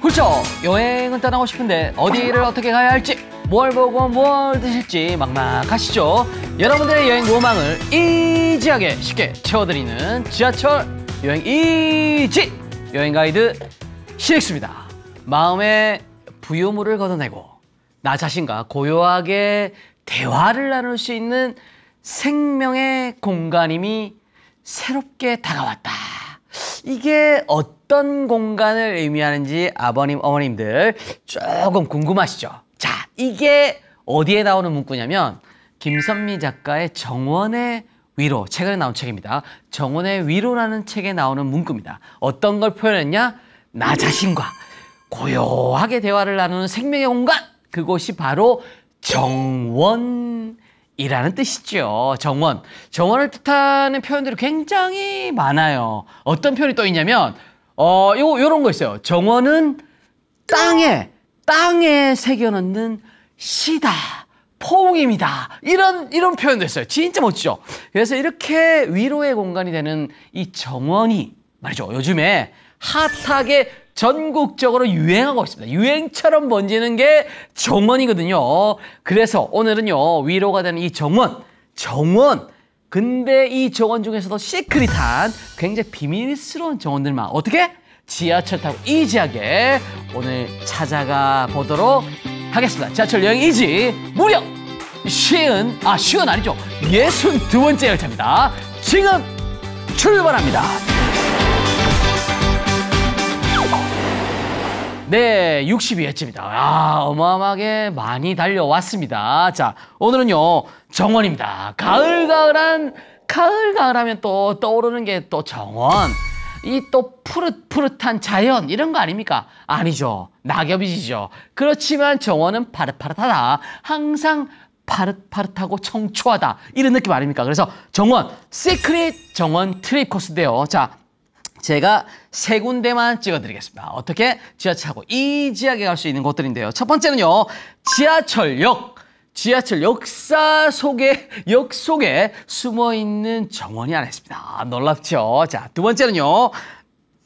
그렇죠. 여행은 떠나고 싶은데 어디를 어떻게 가야 할지 뭘 보고 뭘 드실지 막막하시죠. 여러분들의 여행 로망을 이지하게 쉽게 채워드리는 지하철 여행 이지 여행 가이드 CX입니다. 마음의 부유물을 걷어내고 나 자신과 고요하게 대화를 나눌 수 있는 생명의 공간임이 새롭게 다가왔다. 이게 어떤 공간을 의미하는지 아버님, 어머님들 조금 궁금하시죠? 자, 이게 어디에 나오는 문구냐면 김선미 작가의 정원의 위로 최근에 나온 책입니다. 정원의 위로라는 책에 나오는 문구입니다. 어떤 걸 표현했냐? 나 자신과 고요하게 대화를 나누는 생명의 공간 그곳이 바로 정원 이라는 뜻이죠. 정원. 정원을 뜻하는 표현들이 굉장히 많아요. 어떤 표현이 또 있냐면, 어, 요, 요런 거 있어요. 정원은 땅에, 땅에 새겨넣는 시다. 포옹입니다. 이런, 이런 표현도 있어요. 진짜 멋지죠? 그래서 이렇게 위로의 공간이 되는 이 정원이 말이죠. 요즘에 핫하게 전국적으로 유행하고 있습니다. 유행처럼 번지는 게 정원이거든요. 그래서 오늘은요, 위로가 되는 이 정원, 정원, 근데 이 정원 중에서도 시크릿한 굉장히 비밀스러운 정원들만 어떻게 지하철 타고 이지하게 오늘 찾아가 보도록 하겠습니다. 지하철 여행 이지 무려 쉬은 아 쉬은 아니죠 예순 두 번째 열차입니다. 지금 출발합니다. 네, 62회째입니다. 아, 어마어마하게 많이 달려왔습니다. 자, 오늘은요, 정원입니다. 가을가을한, 가을가을하면 또 떠오르는 게 또 정원. 이 또 푸릇푸릇한 자연, 이런 거 아닙니까? 아니죠. 낙엽이지죠. 그렇지만 정원은 파릇파릇하다. 항상 파릇파릇하고 청초하다 이런 느낌 아닙니까? 그래서 정원 시크릿 정원 트립 코스인데요. 자 제가 세 군데만 찍어드리겠습니다. 어떻게 지하철하고 이지하게 갈수 있는 곳들인데요. 첫 번째는요, 지하철역. 지하철 역사 속에, 역 속에 숨어 있는 정원이 하나 있습니다. 놀랍죠? 자, 두 번째는요,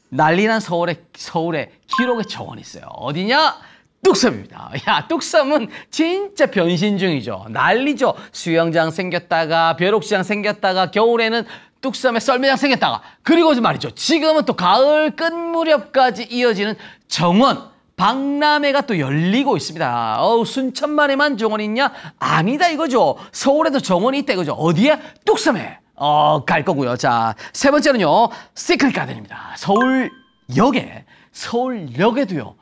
난리난 서울의, 서울의 기록의 정원이 있어요. 어디냐? 뚝섬입니다. 야, 뚝섬은 진짜 변신 중이죠. 난리죠. 수영장 생겼다가, 벼룩시장 생겼다가, 겨울에는 뚝섬에 썰매장 생겼다가 그리고 말이죠. 지금은 또 가을 끝 무렵까지 이어지는 정원 박람회가 또 열리고 있습니다. 어우, 순천만에만 정원 있냐? 아니다 이거죠. 서울에도 정원이 있대그죠어디야 뚝섬에. 어, 갈 거고요. 자, 세 번째는요. 시크릿 가든입니다. 서울역에 서울역에도요.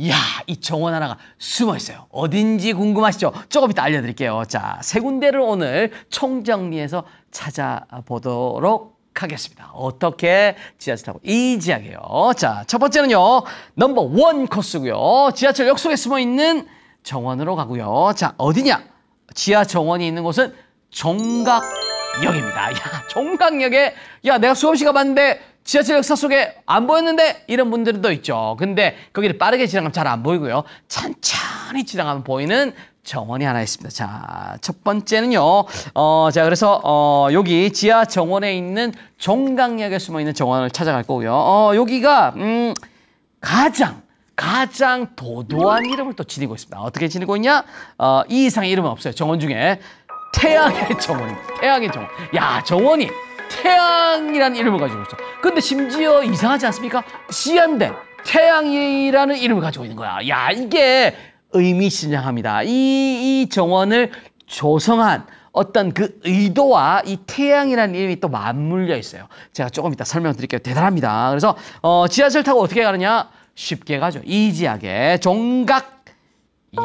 이야, 이 정원 하나가 숨어 있어요. 어딘지 궁금하시죠? 조금 이따 알려드릴게요. 자, 세 군데를 오늘 총정리해서 찾아보도록 하겠습니다. 어떻게 지하철 타고 이지하게요. 자, 첫 번째는요. 넘버 원 코스고요. 지하철 역속에 숨어 있는 정원으로 가고요. 자, 어디냐? 지하 정원이 있는 곳은 종각역입니다. 야, 종각역에 야, 내가 수업 시간 봤는데 지하철 역사 속에 안 보였는데 이런 분들도 있죠. 근데 거기를 빠르게 지나가면 잘 안 보이고요. 천천히 지나가면 보이는 정원이 하나 있습니다. 자, 첫 번째는요. 어, 자, 그래서 어, 여기 지하 정원에 있는 종강역에 숨어 있는 정원을 찾아갈 거고요. 어, 여기가 음, 가장 가장 도도한 이름을 또 지니고 있습니다. 어떻게 지니고 있냐? 어, 이 이상의 이름은 없어요. 정원 중에 태양의 정원입니다. 태양의 정원. 야, 정원이 태양이라는 이름을 가지고 있어. 근데 심지어 이상하지 않습니까? 시한데 태양이라는 이름을 가지고 있는 거야. 야, 이게 의미신장합니다 이, 이 정원을 조성한 어떤 그 의도와 이 태양이라는 이름이 또 맞물려 있어요. 제가 조금 이따 설명드릴게요. 대단합니다. 그래서 어, 지하철 타고 어떻게 가느냐? 쉽게 가죠. 이지하게 종각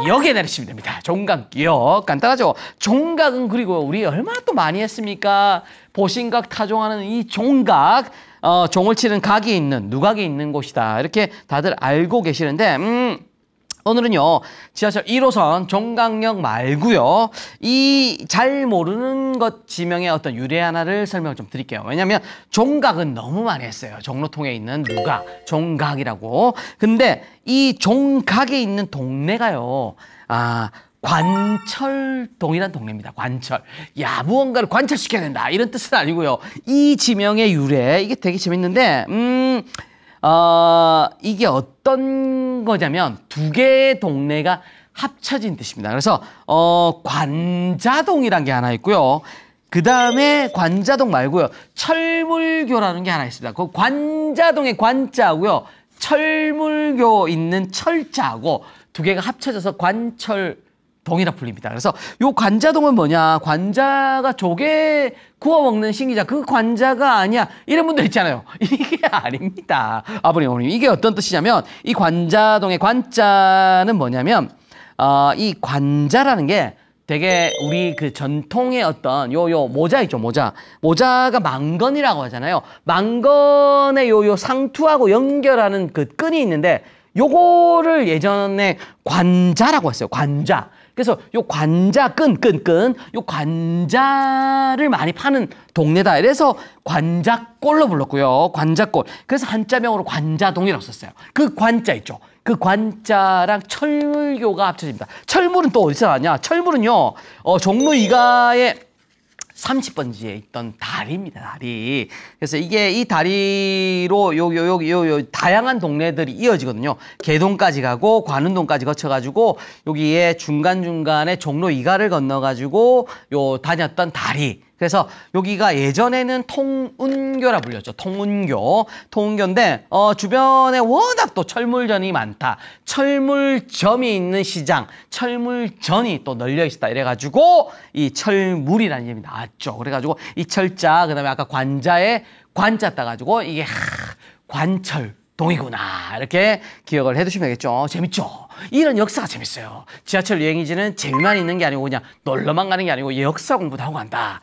역에 내리시면 됩니다. 종각역 간단하죠. 종각은 그리고 우리 얼마나 또 많이 했습니까? 보신각 타종하는 이 종각 어, 종을 치는 각이 있는 누각이 있는 곳이다. 이렇게 다들 알고 계시는데 음. 오늘은요 지하철 1호선 종강역 말고요 이 잘 모르는 것 지명의 어떤 유래 하나를 설명을 좀 드릴게요 왜냐하면 종각은 너무 많이 했어요 종로통에 있는 누가 종각이라고 근데 이 종각에 있는 동네가요 아 관철동이란 동네입니다. 관철. 야, 무언가를 관철시켜야 된다. 이런 뜻은 아니고요. 이 지명의 유래, 이게 되게 재밌는데, 음, 어, 이게 어떤 거냐면 두 개의 동네가 합쳐진 뜻입니다. 그래서 어, 관자동이란 게 하나 있고요. 그 다음에 관자동 말고요. 철물교라는 게 하나 있습니다. 그 관자동의 관자고요. 철물교 있는 철자고 두 개가 합쳐져서 관철 동이라 불립니다. 그래서 요 관자동은 뭐냐? 관자가 조개 구워 먹는 신기자 그 관자가 아니야. 이런 분들 있잖아요. 이게 아닙니다. 아버님, 어머님. 이게 어떤 뜻이냐면 이 관자동의 관자는 뭐냐면 어, 이 관자라는 게 되게 우리 그 전통의 어떤 요요 모자 있죠 모자 모자가 망건이라고 하잖아요 망건의 요요 상투하고 연결하는 그 끈이 있는데 요거를 예전에 관자라고 했어요. 관자. 그래서 요 관자 끈, 끈, 끈, 요 관자를 많이 파는 동네다. 이래서 관자골로 불렀고요. 관자골. 그래서 한자명으로 관자동이라고 썼어요. 그 관자 있죠. 그 관자랑 철교가 합쳐집니다. 철물은 또 어디서 나냐? 철물은요, 어, 종로 이가에 30번지에 있던 다리입니다, 다리. 그래서 이게 이 다리로 요, 요, 요, 요, 요, 다양한 동네들이 이어지거든요. 개동까지 가고 관운동까지 거쳐가지고 여기에 중간중간에 종로 이가를 건너가지고 요 다녔던 다리. 그래서 여기가 예전에는 통운교라 불렸죠. 통운교. 통운교인데 어, 주변에 워낙 또 철물전이 많다. 철물점이 있는 시장, 철물전이 또 널려 있다. 이래가지고 이 철물이라는 이름이 나왔죠. 그래가지고 이 철자, 그 다음에 아까 관자에 관자 따가지고 이게 하, 관철. 동이구나 이렇게 기억을 해두시면 되겠죠 재밌죠 이런 역사가 재밌어요 지하철 여행이지는 재미만 있는 게 아니고 그냥 놀러만 가는 게 아니고 역사 공부도 하고 간다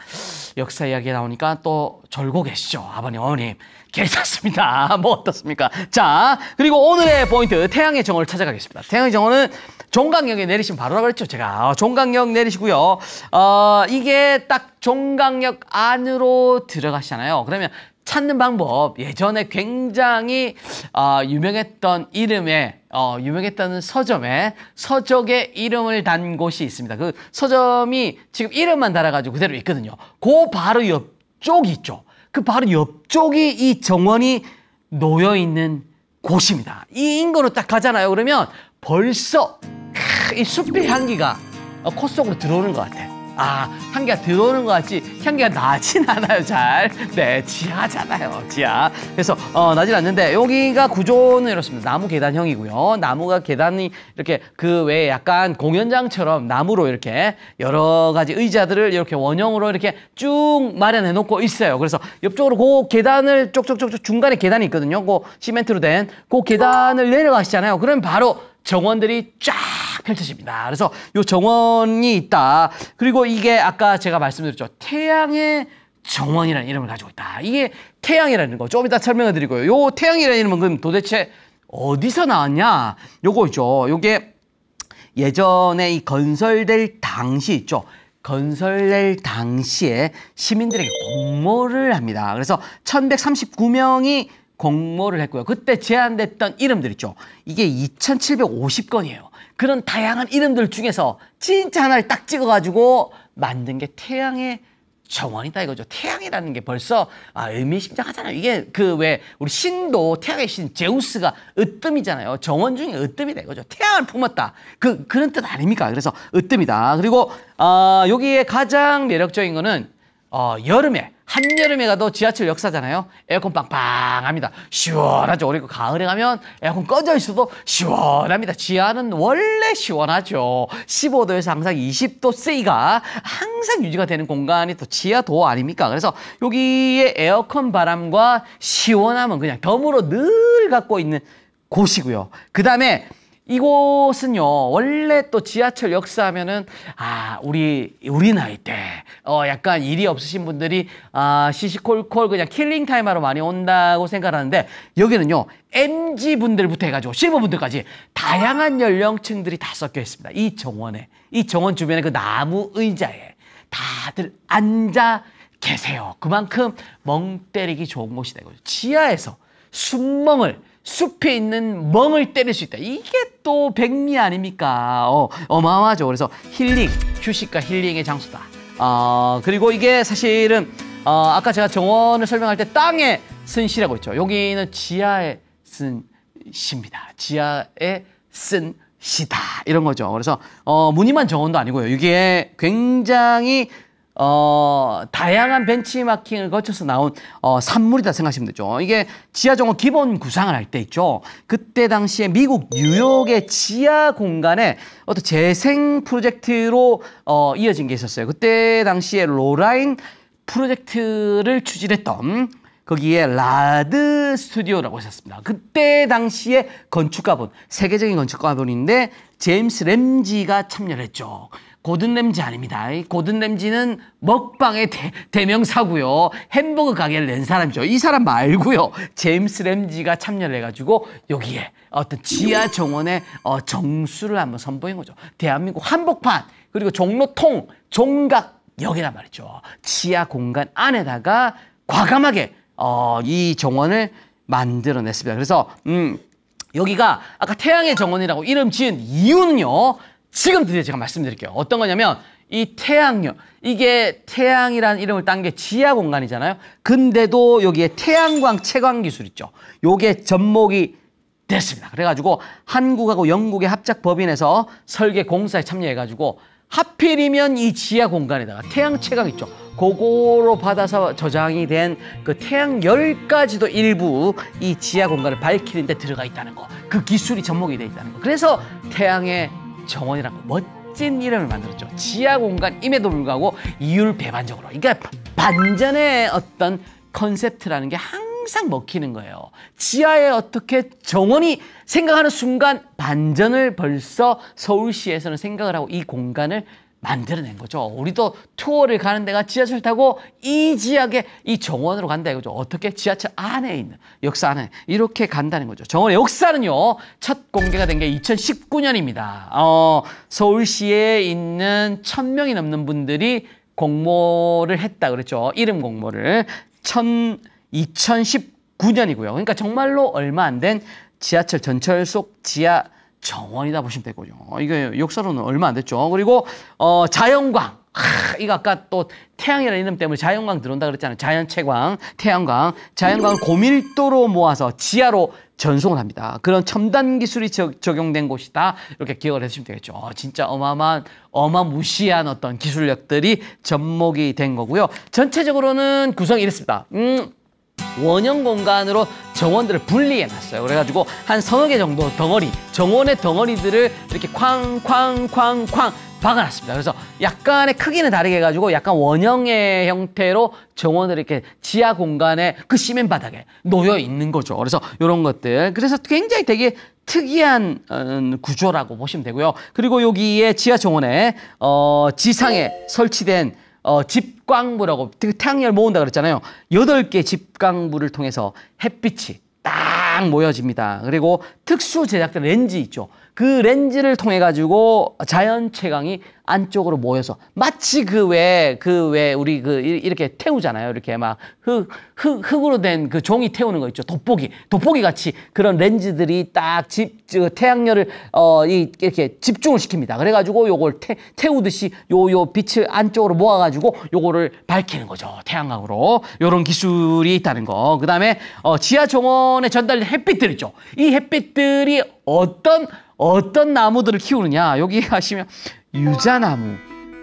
역사 이야기 나오니까 또졸고 계시죠 아버님 어머님 괜찮습니다 뭐 어떻습니까 자 그리고 오늘의 포인트 태양의 정원을 찾아가겠습니다 태양의 정원은 종강역에 내리시면 바로라고 그랬죠 제가 어, 종강역 내리시고요 어 이게 딱 종강역 안으로 들어가시잖아요 그러면 찾는 방법 예전에 굉장히 어, 유명했던 이름의 어, 유명했던 서점에 서적의 이름을 단 곳이 있습니다. 그 서점이 지금 이름만 달아가지고 그대로 있거든요. 그 바로 옆쪽이 있죠. 그 바로 옆쪽이 이 정원이 놓여 있는 곳입니다. 이 인근으로 딱 가잖아요. 그러면 벌써 이 숲의 향기가 어, 콧속으로 들어오는 것 같아요. 아, 향기가 들어오는 것 같지 향기가 나진 않아요, 잘. 네, 지하잖아요, 지하. 그래서 어, 나진 않는데 여기가 구조는 이렇습니다. 나무 계단형이고요. 나무가 계단이 이렇게 그 외에 약간 공연장처럼 나무로 이렇게 여러 가지 의자들을 이렇게 원형으로 이렇게 쭉 마련해 놓고 있어요. 그래서 옆쪽으로 그 계단을 쪽쪽쪽쪽 중간에 계단이 있거든요. 그 시멘트로 된 그 계단을 내려가시잖아요. 그러면 바로 정원들이 쫙 펼쳐집니다. 그래서 이 정원이 있다. 그리고 이게 아까 제가 말씀드렸죠. 태양의 정원이라는 이름을 가지고 있다. 이게 태양이라는 거. 조금 이따 설명해 드리고요. 요 태양이라는 이름은 그럼 도대체 어디서 나왔냐? 요거 있죠. 요게 예전에 이 건설될 당시 있죠. 건설될 당시에 시민들에게 공모를 합니다. 그래서 천백삼십구 명이 공모를 했고요. 그때 제안됐던 이름들 있죠. 이게 2,750건이에요. 그런 다양한 이름들 중에서 진짜 하나를 딱 찍어가지고 만든 게 태양의 정원이다 이거죠. 태양이라는 게 벌써 아, 의미심장하잖아요. 이게 그 왜 우리 신도 태양의 신 제우스가 으뜸이잖아요. 정원 중에 으뜸이다 이거죠. 태양을 품었다. 그 그런 뜻 아닙니까? 그래서 으뜸이다. 그리고 아, 여기에 가장 매력적인 거는 어, 여름에 한여름에 가도 지하철 역사잖아요. 에어컨 빵빵합니다. 시원하죠. 그리고 가을에 가면 에어컨 꺼져 있어도 시원합니다. 지하는 원래 시원하죠. 15도에서 항상 20도 세이가 항상 유지가 되는 공간이 또 지하도 아닙니까? 그래서 여기에 에어컨 바람과 시원함은 그냥 덤으로 늘 갖고 있는 곳이고요. 그 다음에 이곳은요 원래 또 지하철 역사하면은 아 우리 우리 나이 때 어 약간 일이 없으신 분들이 아 시시콜콜 그냥 킬링 타임하러 많이 온다고 생각하는데 여기는요 MG 분들부터 해가지고 실버 분들까지 다양한 연령층들이 다 섞여 있습니다 이 정원에 이 정원 주변에 그 나무 의자에 다들 앉아 계세요 그만큼 멍 때리기 좋은 곳이 되고 지하에서 순멍을 숲에 있는 멍을 때릴 수 있다. 이게 또 백미 아닙니까? 어, 어마어마하죠. 그래서 힐링, 휴식과 힐링의 장소다. 어, 그리고 이게 사실은 어, 아까 제가 정원을 설명할 때 땅에 쓴 시라고 했죠. 여기는 지하에 쓴 시입니다. 지하에 쓴 시다. 이런 거죠. 그래서 어, 무늬만 정원도 아니고요. 이게 굉장히 어, 다양한 벤치마킹을 거쳐서 나온 어, 산물이다 생각하시면 되죠. 이게 지하 정원 기본 구상을 할 때 있죠. 그때 당시에 미국 뉴욕의 지하 공간에 어떤 재생 프로젝트로 어, 이어진 게 있었어요. 그때 당시에 로라인 프로젝트를 추진했던 거기에 라드 스튜디오라고 하셨습니다 그때 당시에 건축가분, 세계적인 건축가분인데 제임스 램지가 참여를 했죠. 고든 램지 아닙니다. 고든 램지는 먹방의 대, 대 명사고요 햄버거 가게를 낸 사람이죠. 이 사람 말고요. 제임스 램지가 참여를 해가지고 여기에 어떤 지하 정원의 어, 정수를 한번 선보인 거죠. 대한민국 한복판 그리고 종로통 종각 역이란 말이죠. 지하 공간 안에다가 과감하게 어, 이 정원을 만들어냈습니다. 그래서 음. 여기가 아까 태양의 정원이라고 이름 지은 이유는요. 지금 드디어 제가 말씀드릴게요. 어떤 거냐면 이 태양열 이게 태양이라는 이름을 딴 게 지하 공간이잖아요. 근데도 여기에 태양광 채광 기술 있죠. 요게 접목이 됐습니다. 그래가지고 한국하고 영국의 합작 법인에서 설계 공사에 참여해가지고 하필이면 이 지하 공간에다가 태양 채광 있죠. 고거로 받아서 저장이 된 그 태양열까지도 일부 이 지하 공간을 밝히는 데 들어가 있다는 거. 그 기술이 접목이 돼 있다는 거. 그래서 태양의 정원이라고 멋진 이름을 만들었죠. 지하 공간임에도 불구하고 이율 배반적으로. 그러니까 반전의 어떤 컨셉트라는 게 항상 먹히는 거예요. 지하에 어떻게 정원이 생각하는 순간 반전을 벌써 서울시에서는 생각을 하고 이 공간을 만들어낸 거죠. 우리도 투어를 가는 데가 지하철 타고 이지역에이 정원으로 간다 이거죠. 어떻게 지하철 안에 있는 역사 안에 이렇게 간다는 거죠. 정원의 역사는요. 첫 공개가 된 게 2019년입니다. 어, 서울시에 있는 1000명이 넘는 분들이 공모를 했다 그랬죠. 이름 공모를 1000 2019년이고요. 그러니까 정말로 얼마 안 된 지하철 전철 속 지하 정원이다 보시면 되고요. 어, 이게 역사로는 얼마 안 됐죠. 그리고 어, 자연광. 하, 이거 아까 또 태양이라는 이름 때문에 자연광 들어온다 그랬잖아요. 자연채광, 태양광. 자연광을 고밀도로 모아서 지하로 전송을 합니다. 그런 첨단 기술이 저, 적용된 곳이다. 이렇게 기억을 해주시면 되겠죠. 어, 진짜 어마어마한, 어마무시한 어떤 기술력들이 접목이 된 거고요. 전체적으로는 구성이 이랬습니다 음, 원형 공간으로 정원들을 분리해 놨어요. 그래가지고 한 서너 개 정도 덩어리, 정원의 덩어리들을 이렇게 쾅쾅쾅쾅 박아놨습니다. 그래서 약간의 크기는 다르게 해가지고 약간 원형의 형태로 정원을 이렇게 지하 공간에 그 시멘 바닥에 놓여 있는 거죠. 그래서 이런 것들. 그래서 굉장히 되게 특이한 어, 구조라고 보시면 되고요. 그리고 여기에 지하 정원에 어, 지상에 설치된 어, 집광부라고 태양열 모은다 그랬잖아요. 여덟 개 집광부를 통해서 햇빛이 딱 모여집니다. 그리고 특수 제작된 렌즈 있죠. 그 렌즈를 통해 가지고 자연 채광이 안쪽으로 모여서 마치 그 외에 그왜 우리 그 이렇게 태우잖아요. 이렇게 막흙흙 흙, 으로 된 그 종이 태우는 거 있죠. 돋보기 돋보기 같이 그런 렌즈들이 딱집 태양열을 어 이, 이렇게 집중을 시킵니다. 그래가지고 요걸 태, 태우듯이 요 요 빛을 안쪽으로 모아가지고 요거를 밝히는 거죠. 태양광으로 요런 기술이 있다는 거. 그다음에 어 지하 정원에 전달된 햇빛들 있죠. 이 햇빛들이 어떤 어떤 나무들을 키우느냐 여기 하시면 유자나무,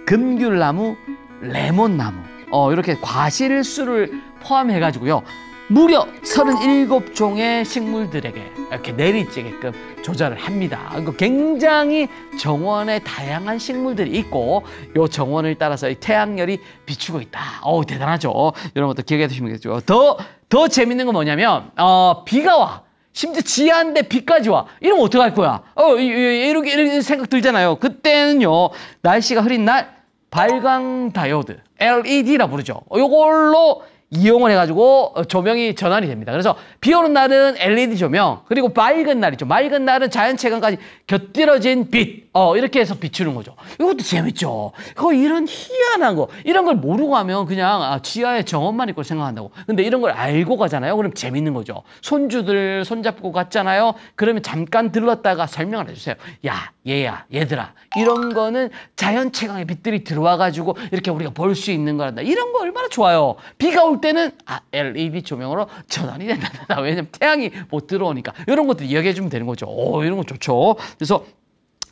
금귤나무, 레몬나무 어, 이렇게 과실수를 포함해가지고요 무려 37종의 식물들에게 이렇게 내리쬐게끔 조절을 합니다. 그러 굉장히 정원에 다양한 식물들이 있고 요 정원을 따라서 이 태양열이 비추고 있다. 어우 대단하죠. 이런 것도 기억해 두시면 되겠죠. 더, 더 재밌는 건 뭐냐면 어, 비가 와. 심지어 지한데 비까지 와. 이러면 어떡할 거야? 어, 이렇게, 이렇게 생각 들잖아요. 그때는요, 날씨가 흐린 날, 발광 다이오드, LED라 부르죠. 요걸로 이용을 해가지고 어, 조명이 전환이 됩니다. 그래서 비 오는 날은 LED 조명, 그리고 맑은 날이죠. 맑은 날은 자연채광까지 곁들여진 빛. 어, 이렇게 해서 비추는 거죠. 이것도 재밌죠. 그 이런 희한한 거, 이런 걸 모르고 하면 그냥 아, 지하의 정원만 있고 생각한다고. 근데 이런 걸 알고 가잖아요. 그럼 재밌는 거죠. 손주들 손잡고 갔잖아요. 그러면 잠깐 들렀다가 설명을 해주세요. 야, 얘야, 얘들아. 이런 거는 자연 체광의 빛들이 들어와가지고 이렇게 우리가 볼 수 있는 거란다. 이런 거 얼마나 좋아요. 비가 올 때는 아, LED 조명으로 전환이 된다. 왜냐면 태양이 못 들어오니까. 이런 것들 이야기해주면 되는 거죠. 오, 이런 거 좋죠. 그래서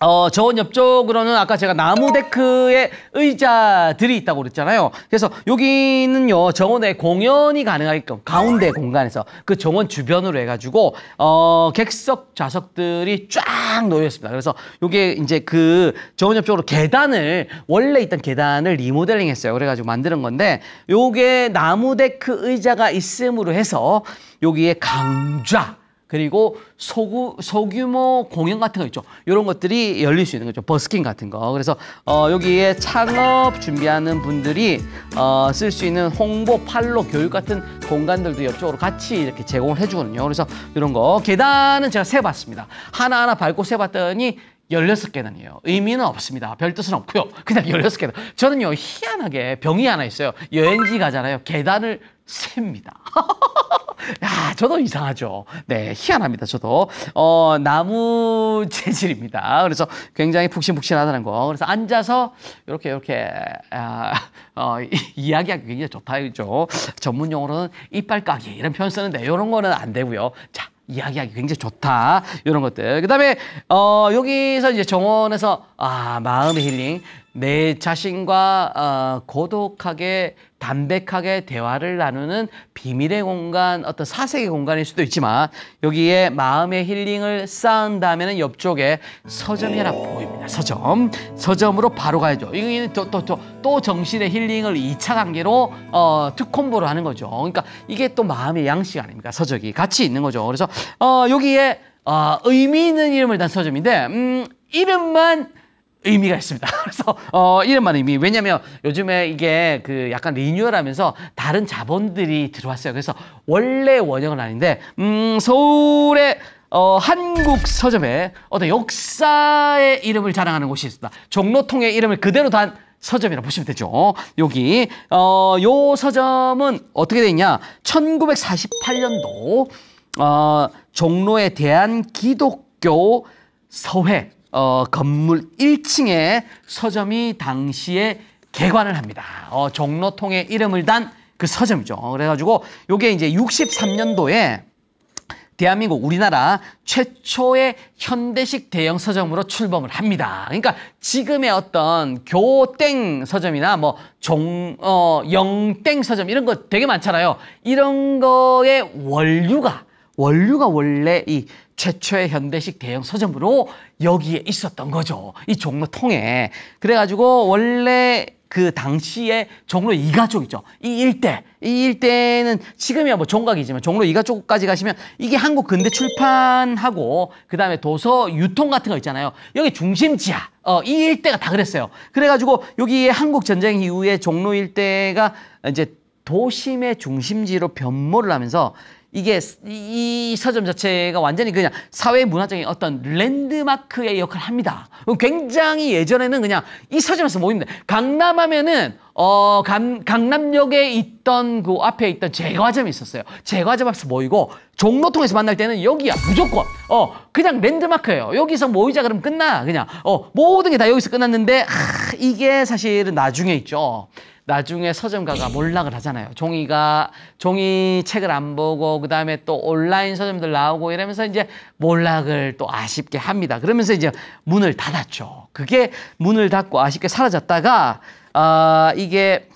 어, 저원 옆쪽으로는 아까 제가 나무 데크에 의자들이 있다고 그랬잖아요. 그래서 여기는요, 정원에 공연이 가능하게끔 가운데 공간에서 그 정원 주변으로 해가지고, 어, 객석 좌석들이 쫙 놓여있습니다. 그래서 요게 이제 그 정원 옆쪽으로 계단을, 원래 있던 계단을 리모델링 했어요. 그래가지고 만드는 건데, 요게 나무 데크 의자가 있음으로 해서 여기에 강좌, 그리고 소구, 소규모 공연 같은 거 있죠. 이런 것들이 열릴 수 있는 거죠. 버스킹 같은 거. 그래서 어, 여기에 창업 준비하는 분들이 어, 쓸 수 있는 홍보, 팔로, 교육 같은 공간들도 옆쪽으로 같이 이렇게 제공을 해주거든요. 그래서 이런 거. 계단은 제가 세봤습니다. 하나하나 밟고 세봤더니 열여섯 계단이에요. 의미는 없습니다. 별 뜻은 없고요. 그냥 열여섯 계단. 저는요, 희한하게 병이 하나 있어요. 여행지 가잖아요. 계단을 셉니다. 저도 이상하죠. 네, 희한합니다. 저도 어, 나무 재질입니다. 그래서 굉장히 푹신푹신하다는 거. 그래서 앉아서 이렇게 이렇게 아, 어, 이야기하기 굉장히 좋다 이죠. 전문 용어로는 이빨 까기 이런 표현 쓰는데 이런 거는 안 되고요. 자, 이야기하기 굉장히 좋다 이런 것들 그다음에 어 여기서 이제 정원에서 아 마음의 힐링 내 자신과 어, 고독하게 담백하게 대화를 나누는 비밀의 공간, 어떤 사색의 공간일 수도 있지만 여기에 마음의 힐링을 쌓은다음에는 옆쪽에 서점이 하나 보입니다. 서점. 서점으로 바로 가야죠. 이거는 또, 또, 또, 또 정신의 힐링을 2차 단계로 어, 특콤보로 하는 거죠. 그러니까 이게 또 마음의 양식 아닙니까? 서적이 같이 있는 거죠. 그래서 어, 여기에 어, 의미 있는 이름을 단 서점인데 음, 이름만 의미가 있습니다. 그래서 어, 이름만 의미. 왜냐면 요즘에 이게 그 약간 리뉴얼하면서 다른 자본들이 들어왔어요. 그래서 원래 원형은 아닌데 음, 서울의 어, 한국 서점에 어떤 역사의 이름을 자랑하는 곳이 있습니다. 종로통의 이름을 그대로 단 서점이라 보시면 되죠. 여기 어, 요 서점은 어떻게 되 있냐? 1948년도 어, 종로의 대한 기독교 서회 어, 건물 1층에 서점이 당시에 개관을 합니다. 어, 종로통에 이름을 단 그 서점이죠. 그래가지고 요게 이제 63년도에 대한민국 우리나라 최초의 현대식 대형 서점으로 출범을 합니다. 그러니까 지금의 어떤 교땡 서점이나 뭐 종, 어, 영땡 서점 이런 거 되게 많잖아요. 이런 거의 원류가, 원류가 원래 이 최초의 현대식 대형 서점으로 여기에 있었던 거죠. 이 종로 통에. 그래가지고 원래 그 당시에 종로 이가족이죠. 이 일대. 이 일대는 지금이야 뭐 종각이지만 종로 이가족까지 가시면 이게 한국 근대 출판하고 그다음에 도서 유통 같은 거 있잖아요. 여기 중심지야. 어, 이 일대가 다 그랬어요. 그래가지고 여기에 한국 전쟁 이후에 종로 일대가 이제 도심의 중심지로 변모를 하면서 이게 이 서점 자체가 완전히 그냥 사회 문화적인 어떤 랜드마크의 역할을 합니다. 굉장히 예전에는 그냥 이 서점에서 모입니다. 강남 하면은 어, 강, 강남역에 있던 그 앞에 있던 제과점이 있었어요. 제과점 앞에서 모이고 종로통에서 만날 때는 여기야 무조건. 어 그냥 랜드마크예요. 여기서 모이자 그럼 끝나 그냥. 어 모든 게 다 여기서 끝났는데 아, 이게 사실은 나중에 있죠. 나중에 서점가가 몰락을 하잖아요. 종이가 종이 책을 안 보고 그다음에 또 온라인 서점들 나오고 이러면서 이제 몰락을 또 아쉽게 합니다. 그러면서 이제 문을 닫았죠. 그게 문을 닫고 아쉽게 사라졌다가 아, 이게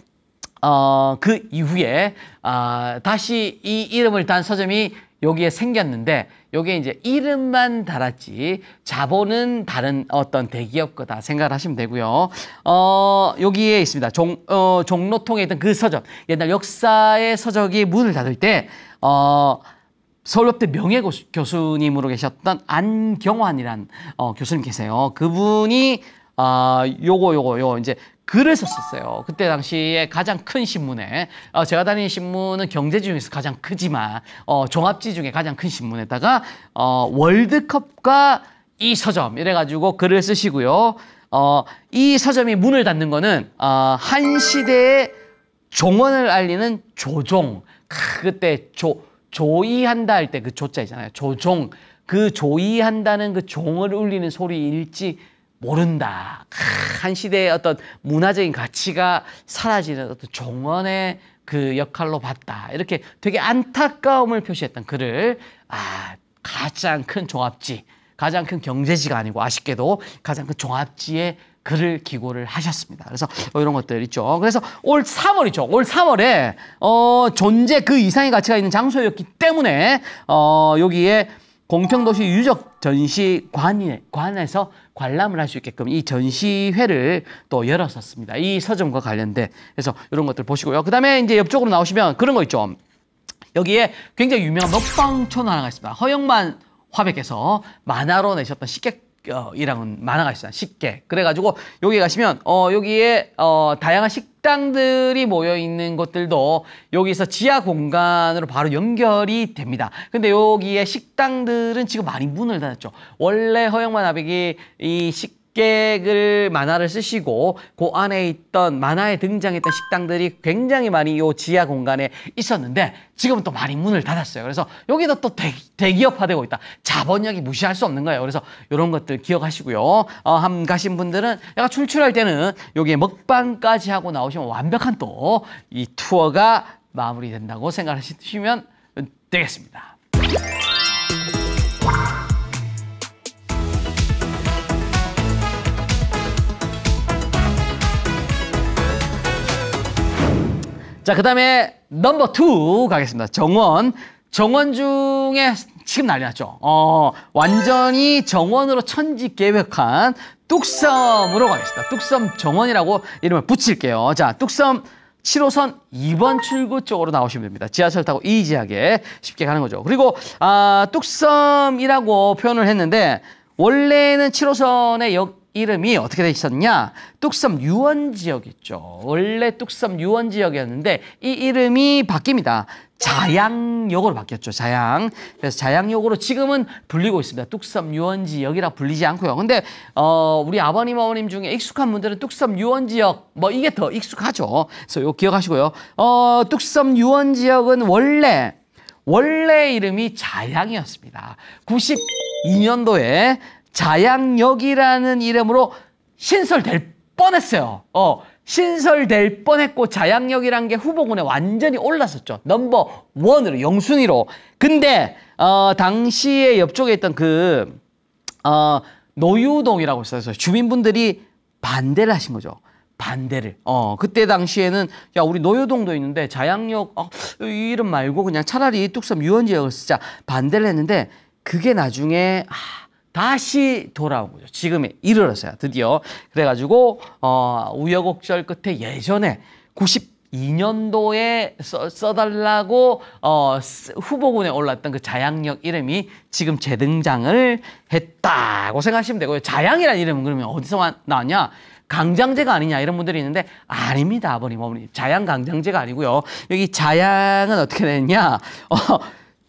어, 그 이후에 아, 다시 이 이름을 단 서점이 여기에 생겼는데 여기에 이제 이름만 달았지 자본은 다른 어떤 대기업 거다 생각을 하시면 되고요. 어, 여기에 있습니다. 종, 어, 종로통에 있던 그서점 옛날 역사의 서적이 문을 닫을 때 어, 서울법대 명예교수님으로 계셨던 안경환이란 어, 교수님 계세요. 그분이 아, 요거 요거 요 이제 글을 썼었어요. 그때 당시에 가장 큰 신문에 어, 제가 다니는 신문은 경제 중에서 가장 크지만 어, 종합지 중에 가장 큰 신문에다가 어, 월드컵과 이 서점 이래가지고 글을 쓰시고요. 어, 이 서점이 문을 닫는 거는 어, 한 시대의 종언을 알리는 조종. 그때 조 조이한다 할 때 그 조자 있잖아요. 조종. 그 조이한다는 그 종을 울리는 소리일지 모른다. 한 시대의 어떤 문화적인 가치가 사라지는 어떤 종언의 그 역할로 봤다. 이렇게 되게 안타까움을 표시했던 글을 아, 가장 큰 종합지, 가장 큰 경제지가 아니고 아쉽게도 가장 큰 종합지에 글을 기고를 하셨습니다. 그래서 어, 이런 것들 있죠. 그래서 올 3월이죠. 올 3월에 어, 존재 그 이상의 가치가 있는 장소였기 때문에 어, 여기에 공평도시 유적 전시관에서 관람을 할 수 있게끔 이 전시회를 또 열었었습니다. 이 서점과 관련돼 그래서 이런 것들 보시고요. 그다음에 이제 옆쪽으로 나오시면 그런 거 있죠. 여기에 굉장히 유명한 먹방촌 하나가 있습니다. 허영만 화백에서 만화로 내셨던 식객 이랑은 어, 만화가 있어요. 식객. 그래가지고 여기 가시면 어 여기에 어 다양한 식 식당들이 모여 있는 것들도 여기서 지하 공간으로 바로 연결이 됩니다. 근데 여기에 식당들은 지금 많이 문을 닫았죠. 원래 허영만 아백기이 식, 식객을 만화를 쓰시고 그 안에 있던 만화에 등장했던 식당들이 굉장히 많이 이 지하 공간에 있었는데 지금은 또 많이 문을 닫았어요. 그래서 여기도 또 대기, 대 업화되고 있다. 자본력이 무시할 수 없는 거예요. 그래서 이런 것들 기억하시고요. 어, 함 가신 분들은 약간 출출할 때는 여기에 먹방까지 하고 나오시면 완벽한 또 이 투어가 마무리된다고 생각하시면 되겠습니다. 자, 그 다음에 넘버 투 가겠습니다. 정원. 정원 중에 지금 난리 났죠. 어, 완전히 정원으로 천지 계획한 뚝섬으로 가겠습니다. 뚝섬 정원이라고 이름을 붙일게요. 자, 뚝섬 7호선 2번 출구 쪽으로 나오시면 됩니다. 지하철 타고 이지하게 쉽게 가는 거죠. 그리고 아, 뚝섬이라고 표현을 했는데 원래는 7호선의 역 이름이 어떻게 되셨냐? 뚝섬 유원 지역이죠. 원래 뚝섬 유원 지역이었는데 이 이름이 바뀝니다. 자양역으로 바뀌었죠. 자양. 그래서 자양역으로 지금은 불리고 있습니다. 뚝섬 유원 지역이라 불리지 않고요. 근데 어 우리 아버님 어머님 중에 익숙한 분들은 뚝섬 유원 지역 뭐 이게 더 익숙하죠. 그래서 요 기억하시고요. 어 뚝섬 유원 지역은 원래 원래 이름이 자양이었습니다. 92년도에 자양역이라는 이름으로 신설될 뻔했어요. 어, 신설될 뻔했고 자양역이란 게 후보군에 완전히 올랐었죠. 넘버 원으로 영순위로. 근데 어, 당시에 옆쪽에 있던 그 어, 노유동이라고 써서 주민분들이 반대를 하신 거죠. 반대를. 어, 그때 당시에는 야, 우리 노유동도 있는데 자양역 어, 이 이름 말고 그냥 차라리 뚝섬 유원지역을 쓰자 반대를 했는데 그게 나중에 아, 다시 돌아온 거죠. 지금에 이르렀어요. 드디어. 그래가지고 어, 우여곡절 끝에 예전에 92년도에 써, 달라고 어, 후보군에 올랐던 그 자양역 이름이 지금 재등장을 했다고 생각하시면 되고요. 자양이라는 이름은 그러면 어디서 나왔냐? 강장제가 아니냐 이런 분들이 있는데 아닙니다 아버님 어머님 자양 강장제가 아니고요 여기 자양은 어떻게 됐냐 어,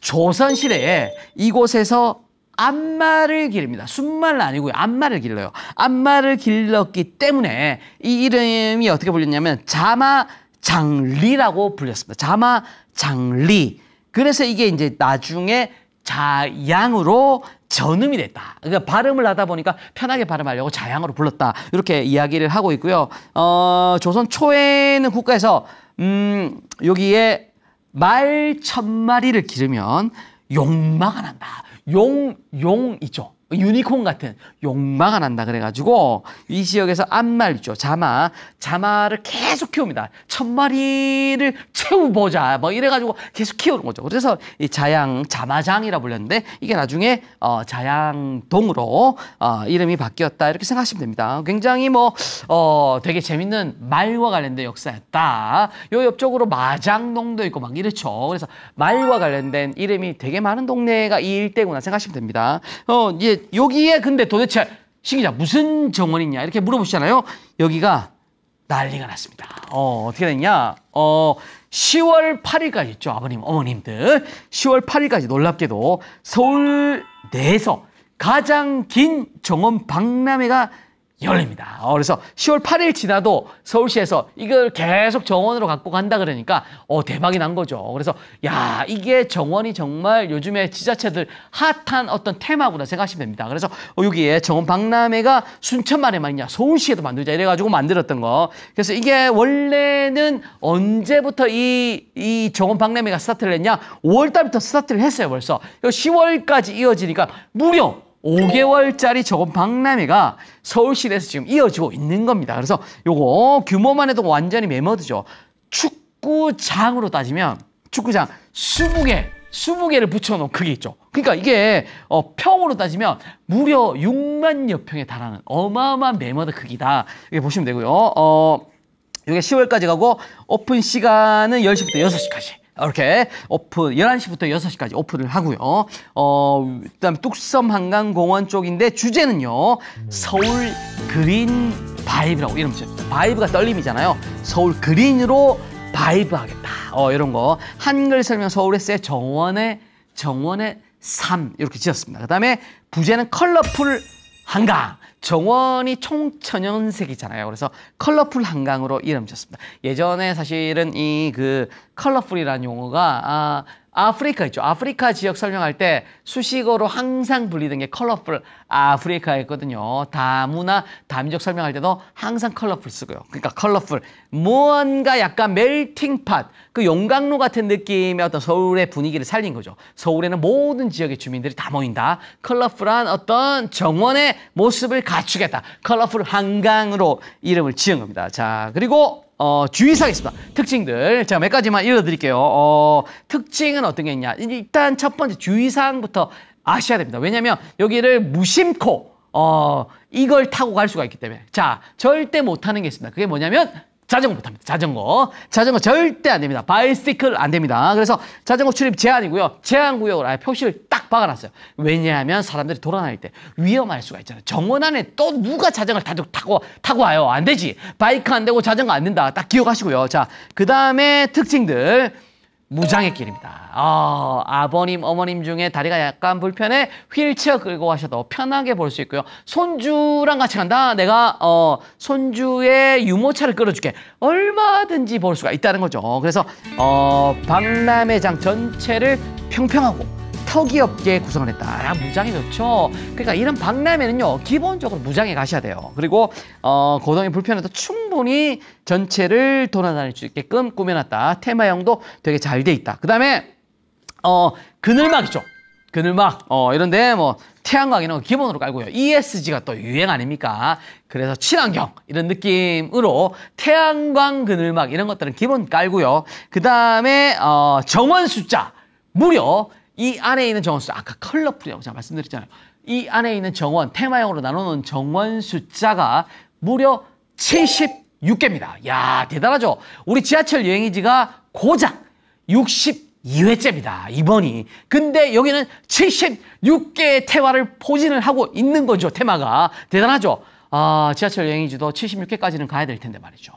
조선시대에 이곳에서 안마를 기릅니다. 순말은 아니고요. 안마를 길러요. 안마를 길렀기 때문에 이 이름이 어떻게 불렸냐면 자마 장리라고 불렸습니다. 자마 장리. 그래서 이게 이제 나중에 자양으로 전음이 됐다. 그러니까 발음을 하다 보니까 편하게 발음하려고 자양으로 불렀다. 이렇게 이야기를 하고 있고요. 어, 조선 초에는 국가에서 음, 여기에 말 천마리를 기르면 욕마가 난다. 용, 용이죠. 유니콘 같은 욕망가 난다 그래가지고 이 지역에서 암말 있죠 자마 자마를 계속 키웁니다 천 마리를 채우보자 뭐 이래가지고 계속 키우는 거죠 그래서 이 자양 자마장이라 불렸는데 이게 나중에 어, 자양동으로 어, 이름이 바뀌었다 이렇게 생각하시면 됩니다 굉장히 뭐 어, 되게 재밌는 말과 관련된 역사였다 요 옆쪽으로 마장동도 있고 막 이렇죠 그래서 말과 관련된 이름이 되게 많은 동네가 이 일대구나 생각하시면 됩니다 어, 예, 여기에 근데 도대체 신기자 무슨 정원이냐 이렇게 물어보시잖아요. 여기가 난리가 났습니다. 어, 어떻게 됐냐? 어, 10월 8일까지 있죠. 아버님, 어머님들. 10월 8일까지 놀랍게도 서울 내에서 가장 긴 정원 박람회가 열립니다. 어, 그래서 10월 8일 지나도 서울시에서 이걸 계속 정원으로 갖고 간다 그러니까 어 대박이 난 거죠. 그래서 야 이게 정원이 정말 요즘에 지자체들 핫한 어떤 테마구나 생각하시면 됩니다. 그래서 어, 여기에 정원 박람회가 순천만에만 있냐 서울시에도 만들자 이래가지고 만들었던 거. 그래서 이게 원래는 언제부터 이, 이 정원 박람회가 스타트를 했냐 5월달부터 스타트를 했어요 벌써. 10월까지 이어지니까 무려 5개월짜리 저건 박람회가 서울시내에서 지금 이어지고 있는 겁니다. 그래서 요거 규모만 해도 완전히 메머드죠. 축구장으로 따지면 축구장 20개, 20개를 붙여놓은 그게 있죠. 그러니까 이게 어, 평으로 따지면 무려 6만여 평에 달하는 어마어마한 메머드 크기다. 이게 보시면 되고요. 어, 이게 10월까지 가고 오픈 시간은 10시부터 6시까지. 이렇게 오픈 11시부터 6시까지 오픈을 하고요. 어, 그다음에 뚝섬 한강공원 쪽인데 주제는요. 서울 그린 바이브라고 이름 붙였죠 바이브가 떨림이잖아요. 서울 그린으로 바이브 하겠다. 어, 이런 거. 한글 설명 서울의 새 정원의 정원의 삶 이렇게 지었습니다. 그다음에 부제는 컬러풀 한강. 정원이 총천연색이잖아요. 그래서 컬러풀 한강으로 이름 지었습니다. 예전에 사실은 이 그 컬러풀이라는 용어가 아, 아프리카 있죠. 아프리카 지역 설명할 때 수식어로 항상 불리던 게 컬러풀 아프리카였거든요. 다문화, 다민족 설명할 때도 항상 컬러풀 쓰고요. 그러니까 컬러풀, 무언가 약간 멜팅팟, 그 용광로 같은 느낌의 어떤 서울의 분위기를 살린 거죠. 서울에는 모든 지역의 주민들이 다 모인다. 컬러풀한 어떤 정원의 모습을 갖추겠다. 컬러풀 한강으로 이름을 지은 겁니다. 자, 그리고 어, 주의사항 이 있습니다. 특징들. 제가 몇 가지만 읽어드릴게요. 어, 특징은 어떤 게 있냐. 일단 첫 번째 주의사항부터 아셔야 됩니다. 왜냐면 여기를 무심코, 어, 이걸 타고 갈 수가 있기 때문에. 자, 절대 못하는 게 있습니다. 그게 뭐냐면 자전거 못합니다. 자전거. 자전거 절대 안 됩니다. 바이시클 안 됩니다. 그래서 자전거 출입 제한이고요. 제한구역을 아예 표시를 딱 박아놨어요. 왜냐하면 사람들이 돌아다닐 때 위험할 수가 있잖아요. 정원 안에 또 누가 자전거를 다둑 타고, 타고 와요. 안 되지. 바이크 안 되고 자전거 안 된다. 딱 기억하시고요. 자, 그 다음에 특징들. 무장의 길입니다. 아, 아버님, 어머님 중에 다리가 약간 불편해 휠체어 끌고 가셔도 편하게 볼 수 있고요. 손주랑 같이 간다. 내가 어, 손주의 유모차를 끌어줄게. 얼마든지 볼 수가 있다는 거죠. 그래서 어, 박람회장 전체를 평평하고 터기업계 구성을 했다. 아, 무장이 좋죠. 그러니까 이런 박람회는요 기본적으로 무장에 가셔야 돼요. 그리고 어, 고동이 불편해도 충분히 전체를 돌아다닐 수 있게끔 꾸며놨다. 테마형도 되게 잘 돼 있다. 그다음에 어 그늘막이죠. 그늘막 어 이런데 뭐 태양광 이런 거 기본으로 깔고요. ESG가 또 유행 아닙니까? 그래서 친환경 이런 느낌으로 태양광 그늘막 이런 것들은 기본 깔고요. 그 다음에 어, 정원 숫자 무려 이 안에 있는 정원수 아까 컬러풀이라고 제가 말씀드렸잖아요. 이 안에 있는 정원 테마형으로 나누는 정원 숫자가 무려 76개입니다. 야 대단하죠. 우리 지하철 여행이지가 고작 62회째입니다. 이번이. 근데 여기는 76개의 테마를 포진을 하고 있는 거죠. 테마가. 대단하죠. 아 지하철 여행이지도 76개까지는 가야 될 텐데 말이죠.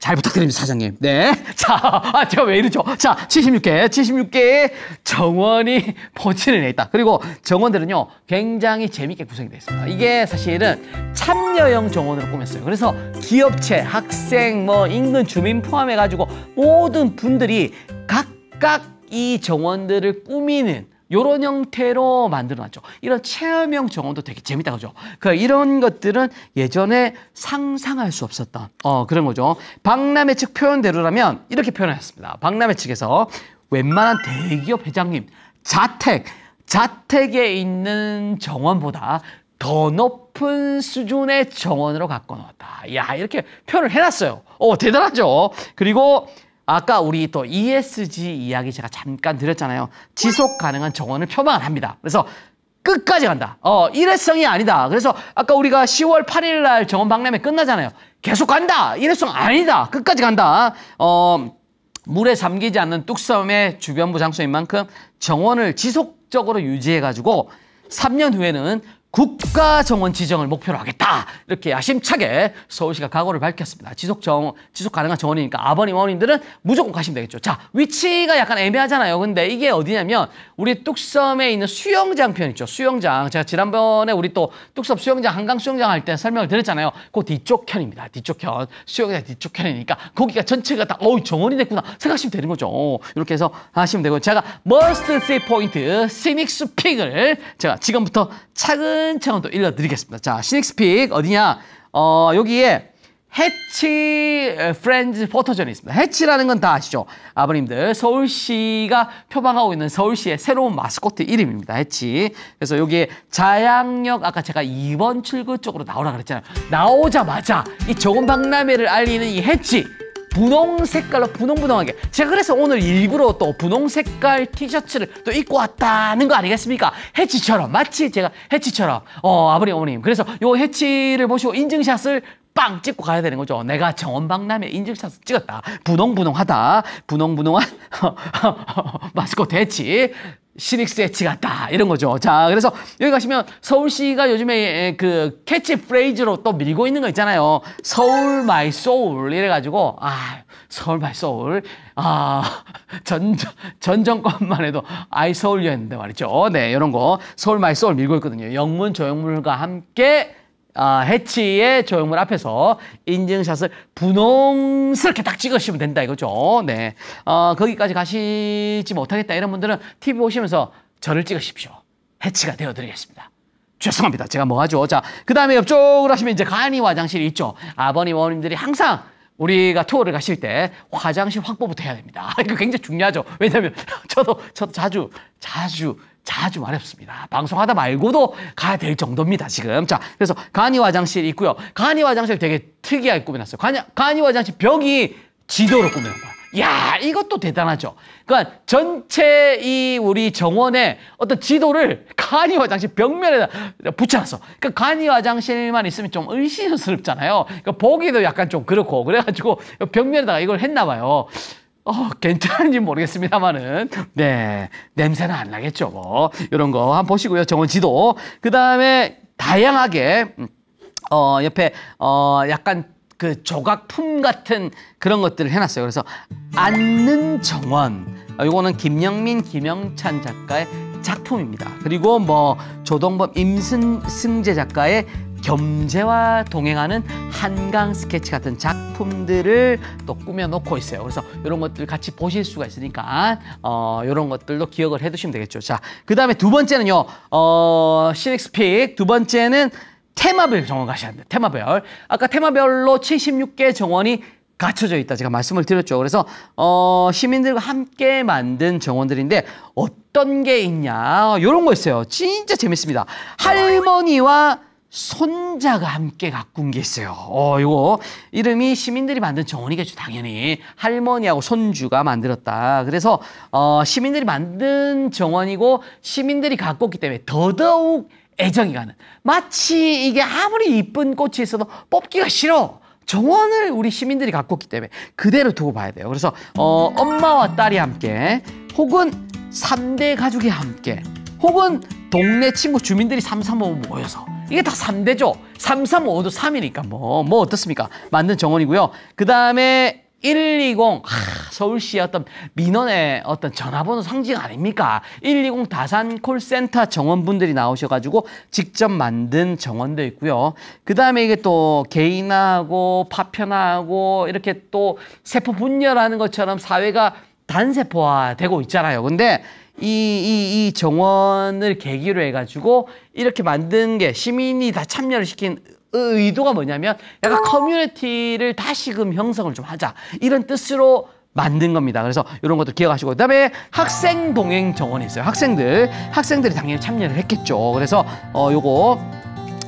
잘 부탁드립니다, 사장님. 네. 자, 아, 제가 왜 이러죠? 자, 76개, 76개의 정원이 포진을 했다 그리고 정원들은요, 굉장히 재밌게 구성이 되어 있습니다. 이게 사실은 참여형 정원으로 꾸몄어요. 그래서 기업체, 학생, 뭐, 인근 주민 포함해가지고 모든 분들이 각각 이 정원들을 꾸미는 이런 형태로 만들어놨죠. 이런 체험형 정원도 되게 재밌다 그죠? 그 이런 것들은 예전에 상상할 수 없었던 어 그런 거죠. 박람회 측 표현대로라면 이렇게 표현하셨습니다. 박람회 측에서 웬만한 대기업 회장님 자택 자택에 있는 정원보다 더 높은 수준의 정원으로 갖고 놓았다. 야 이렇게 표현을 해놨어요. 어 대단하죠. 그리고 아까 우리 또 ESG 이야기 제가 잠깐 드렸잖아요. 지속 가능한 정원을 표방을 합니다. 그래서 끝까지 간다. 어, 일회성이 아니다. 그래서 아까 우리가 10월 8일 날 정원 박람회 끝나잖아요. 계속 간다. 일회성 아니다. 끝까지 간다. 어, 물에 잠기지 않는 뚝섬의 주변부 장소인 만큼 정원을 지속적으로 유지해 가지고 3년 후에는 국가 정원 지정을 목표로 하겠다. 이렇게 야심차게 서울시가 각오를 밝혔습니다. 지속 정 지속 가능한 정원이니까 아버님 어머님들은 무조건 가시면 되겠죠. 자, 위치가 약간 애매하잖아요. 근데 이게 어디냐면 우리 뚝섬에 있는 수영장 편 있죠. 수영장. 제가 지난번에 우리 또 뚝섬 수영장 한강 수영장 할 때 설명을 드렸잖아요. 그 뒤쪽 편입니다. 뒤쪽 편. 수영장 뒤쪽 편이니까 거기가 전체가 다 어우 정원이 됐구나 생각하시면 되는 거죠. 이렇게 해서 하시면 되고 제가 머스트 세 포인트 시닉스 픽을 제가 지금부터 차근차근 또 일러드리겠습니다. 자, 시닉스픽 어디냐? 어, 여기에 해치 프렌즈 포토존이 있습니다. 해치라는 건 다 아시죠? 아버님들 서울시가 표방하고 있는 서울시의 새로운 마스코트 이름입니다. 해치. 그래서 여기에 자양역 아까 제가 2번 출구 쪽으로 나오라 그랬잖아요. 나오자마자 이정은 박람회를 알리는 이 해치 분홍 색깔로 분홍분홍하게 제가 그래서 오늘 일부러 또 분홍 색깔 티셔츠를 또 입고 왔다는 거 아니겠습니까? 해치처럼 마치 제가 해치처럼 어 아버님 어머님 그래서 요 해치를 보시고 인증샷을 빵 찍고 가야 되는 거죠. 내가 정원박람회 인증샷 을 찍었다. 분홍분홍하다. 분홍분홍한 마스코트 해치. 시닉스에 치같다 이런 거죠. 자, 그래서 여기 가시면 서울시가 요즘에 그 캐치 프레이즈로 또 밀고 있는 거 있잖아요. 서울 마이 소울 이래 가지고 아, 서울 마이 소울. 아, 전, 전 정권만 해도 아이 서울이었는데 말이죠. 네, 이런 거 서울 마이 소울 밀고 있거든요. 영문 조형물과 함께 아, 해치의 조형물 앞에서 인증샷을 분홍스럽게 딱 찍으시면 된다 이거죠. 네. 어, 거기까지 가시지 못하겠다 이런 분들은 TV 보시면서 저를 찍으십시오. 해치가 되어드리겠습니다. 죄송합니다. 제가 뭐 하죠? 자, 그 다음에 옆쪽으로 하시면 이제 간이 화장실이 있죠. 아버님, 어머님들이 항상 우리가 투어를 가실 때 화장실 확보부터 해야 됩니다. 이거 굉장히 중요하죠. 왜냐하면 저도 저도 자주 자주 자주 어렵습니다. 방송하다 말고도 가야 될 정도입니다, 지금. 자, 그래서 간이 화장실 있고요. 간이 화장실 되게 특이하게 꾸며놨어요. 간이, 간이 화장실 벽이 지도로 꾸며놓은 거야. 야, 이것도 대단하죠. 그러니까 전체 이 우리 정원의 어떤 지도를 간이 화장실 벽면에다 붙여놨어. 그러니까 간이 화장실만 있으면 좀 의심스럽잖아요. 그러니까 보기도 약간 좀 그렇고 그래가지고 벽면에다가 이걸 했나 봐요. 어, 괜찮은지 모르겠습니다만은 네 냄새는 안 나겠죠 뭐 이런 거 한번 보시고요 정원지도 그 다음에 다양하게 어 옆에 어 약간 그 조각품 같은 그런 것들을 해놨어요 그래서 앉는 정원 이거는 어, 김영민 김영찬 작가의 작품입니다 그리고 뭐 조동범 임승재 작가의 겸재와 동행하는 한강 스케치 같은 작품들을 또 꾸며놓고 있어요. 그래서 이런 것들 같이 보실 수가 있으니까 어, 이런 것들도 기억을 해두시면 되겠죠. 자, 그 다음에 두 번째는요. 어, 시닉스픽두 번째는 테마별 정원 가셔야 돼요. 테마별. 아까 테마별로 76개 정원이 갖춰져 있다 제가 말씀을 드렸죠. 그래서 어, 시민들과 함께 만든 정원들인데 어떤 게 있냐 이런 거 있어요. 진짜 재밌습니다. 할머니와 손자가 함께 가꾼 게 있어요. 어, 이거 이름이 시민들이 만든 정원이겠죠. 당연히 할머니하고 손주가 만들었다. 그래서 어, 시민들이 만든 정원이고 시민들이 가꿨기 때문에 더더욱 애정이 가는. 마치 이게 아무리 이쁜 꽃이 있어도 뽑기가 싫어. 정원을 우리 시민들이 가꿨기 때문에 그대로 두고 봐야 돼요. 그래서 어, 엄마와 딸이 함께 혹은 삼대 가족이 함께 혹은 동네 친구 주민들이 삼삼오오 모여서 이게 다 3대죠. 3, 3, 5도 3이니까 뭐, 뭐 어떻습니까? 만든 정원이고요. 그 다음에 120 하, 서울시의 어떤 민원의 어떤 전화번호 상징 아닙니까? 120 다산 콜센터 정원분들이 나오셔가지고 직접 만든 정원도 있고요. 그 다음에 이게 또 개인화하고 파편화하고 이렇게 또 세포 분열하는 것처럼 사회가 단세포화되고 있잖아요. 근데 이, 이, 이 정원을 계기로 해가지고 이렇게 만든 게 시민이 다 참여를 시킨 의도가 뭐냐면 약간 커뮤니티를 다시금 형성을 좀 하자 이런 뜻으로 만든 겁니다. 그래서 이런 것도 기억하시고 그다음에 학생 동행 정원이 있어요. 학생들 학생들이 당연히 참여를 했겠죠. 그래서 어 요거